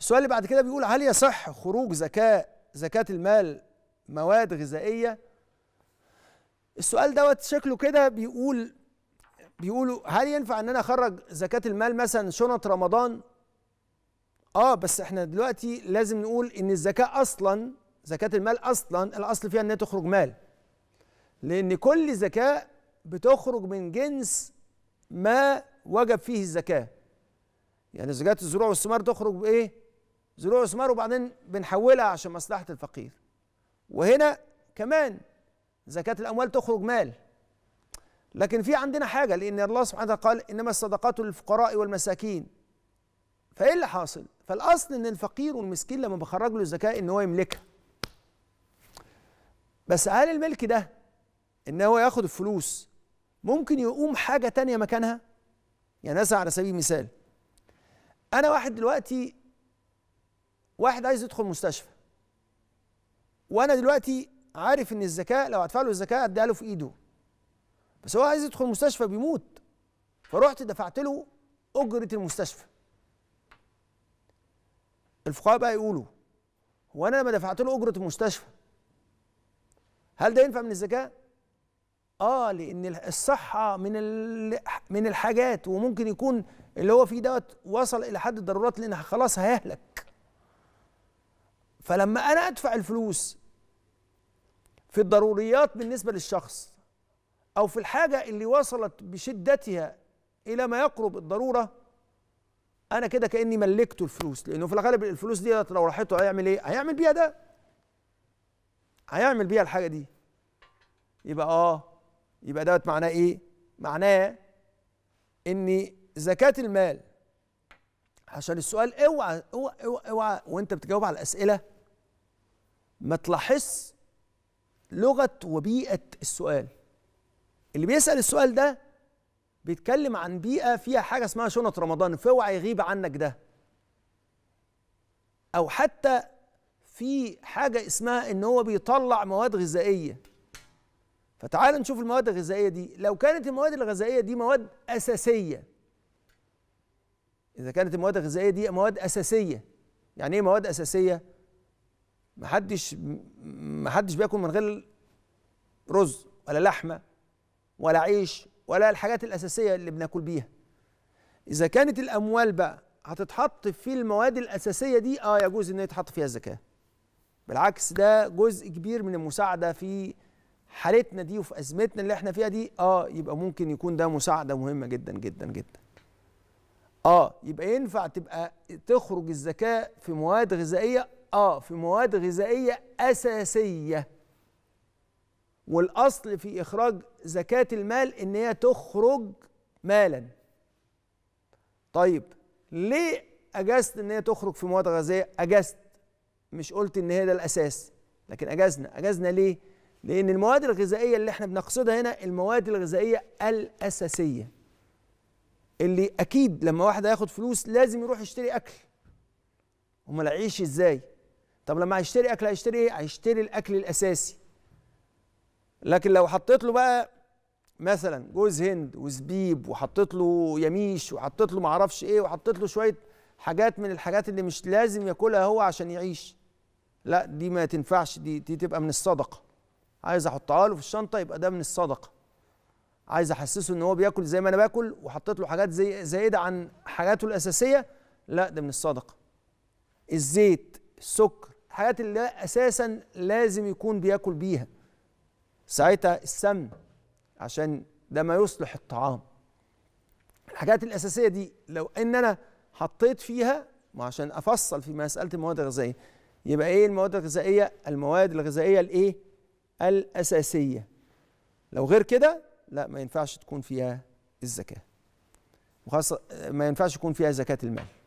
السؤال اللي بعد كده بيقول هل يصح خروج زكاة زكاة المال مواد غذائية السؤال دوت شكله كده بيقول بيقولوا هل ينفع ان انا اخرج زكاة المال مثلا شنط رمضان اه بس احنا دلوقتي لازم نقول ان الزكاة اصلا زكاة المال اصلا الاصل فيها انها تخرج مال لان كل زكاة بتخرج من جنس ما وجب فيه الزكاة يعني زكاة الزروع والثمار تخرج بايه زروع وثمار وبعدين بنحولها عشان مصلحه الفقير وهنا كمان زكاه الاموال تخرج مال لكن في عندنا حاجه لان الله سبحانه وتعالى قال انما الصدقات للفقراء والمساكين فايه اللي حاصل فالاصل ان الفقير والمسكين لما بخرج له الزكاه ان هو يملكها بس هل الملك ده ان هو ياخد الفلوس ممكن يقوم حاجه تانية مكانها يعني مثلا على سبيل المثال انا واحد دلوقتي واحد عايز يدخل مستشفى وانا دلوقتي عارف ان الزكاه لو هدفع له الزكاه هديها له في ايده بس هو عايز يدخل مستشفى بيموت فرحت دفعت له اجره المستشفى الفقهاء بقى يقولوا هو انا لما دفعت له اجره المستشفى هل ده ينفع من الزكاه اه لان الصحه من من الحاجات وممكن يكون اللي هو فيه دوت وصل الى حد الضرورات لان خلاص هيهلك فلما انا ادفع الفلوس في الضروريات بالنسبه للشخص او في الحاجه اللي وصلت بشدتها الى ما يقرب الضروره انا كده كاني ملكته الفلوس لانه في الغالب الفلوس دي لو راحته هيعمل ايه هيعمل بيها ده هيعمل بيها الحاجه دي يبقى اه يبقى دوت معناه ايه معناه ان زكاه المال عشان السؤال اوعى اوعى اوعى, اوع وانت بتجاوب على الاسئله ما تلاحظش لغه وبيئه السؤال اللي بيسال السؤال ده بيتكلم عن بيئه فيها حاجه اسمها شنط رمضان فاوعى يغيب عنك ده او حتى في حاجه اسمها ان هو بيطلع مواد غذائيه فتعال نشوف المواد الغذائيه دي لو كانت المواد الغذائيه دي مواد اساسيه اذا كانت المواد الغذائيه دي مواد اساسيه يعني ايه مواد اساسيه محدش محدش بياكل من غير رز ولا لحمه ولا عيش ولا الحاجات الاساسيه اللي بناكل بيها اذا كانت الاموال بقى هتتحط في المواد الاساسيه دي اه يجوز ان يتحط فيها الزكاه بالعكس ده جزء كبير من المساعده في حالتنا دي وفي ازمتنا اللي احنا فيها دي اه يبقى ممكن يكون ده مساعده مهمه جدا جدا جدا اه يبقى ينفع تبقى تخرج الزكاه في مواد غذائيه اه في مواد غذائيه اساسيه والاصل في اخراج زكاه المال ان هي تخرج مالا طيب ليه اجزت ان هي تخرج في مواد غذائيه اجزت مش قلت ان هي ده الاساس لكن اجزنا اجزنا ليه لان المواد الغذائيه اللي احنا بنقصدها هنا المواد الغذائيه الاساسيه اللي اكيد لما واحد هياخد فلوس لازم يروح يشتري اكل امال العيش ازاي طب لما هيشتري اكل هيشتري ايه هيشتري الاكل الاساسي لكن لو حطيت له بقى مثلا جوز هند وزبيب وحطيت له يميش وحطيت له معرفش ايه وحطيت له شويه حاجات من الحاجات اللي مش لازم ياكلها هو عشان يعيش لا دي ما تنفعش دي, دي تبقى من الصدقه عايز احطها له في الشنطه يبقى ده من الصدقه عايز احسسه ان هو بياكل زي ما انا باكل وحطيت له حاجات زي زايده عن حاجاته الاساسيه لا ده من الصدقه الزيت السكر الحاجات اللي اساسا لازم يكون بياكل بيها ساعتها السمن عشان ده ما يصلح الطعام الحاجات الاساسيه دي لو ان انا حطيت فيها عشان افصل في مساله المواد الغذائيه يبقى ايه المواد الغذائيه المواد الغذائيه الايه الاساسيه لو غير كده لا ما ينفعش تكون فيها الزكاه وخاصه ما ينفعش يكون فيها زكاه المال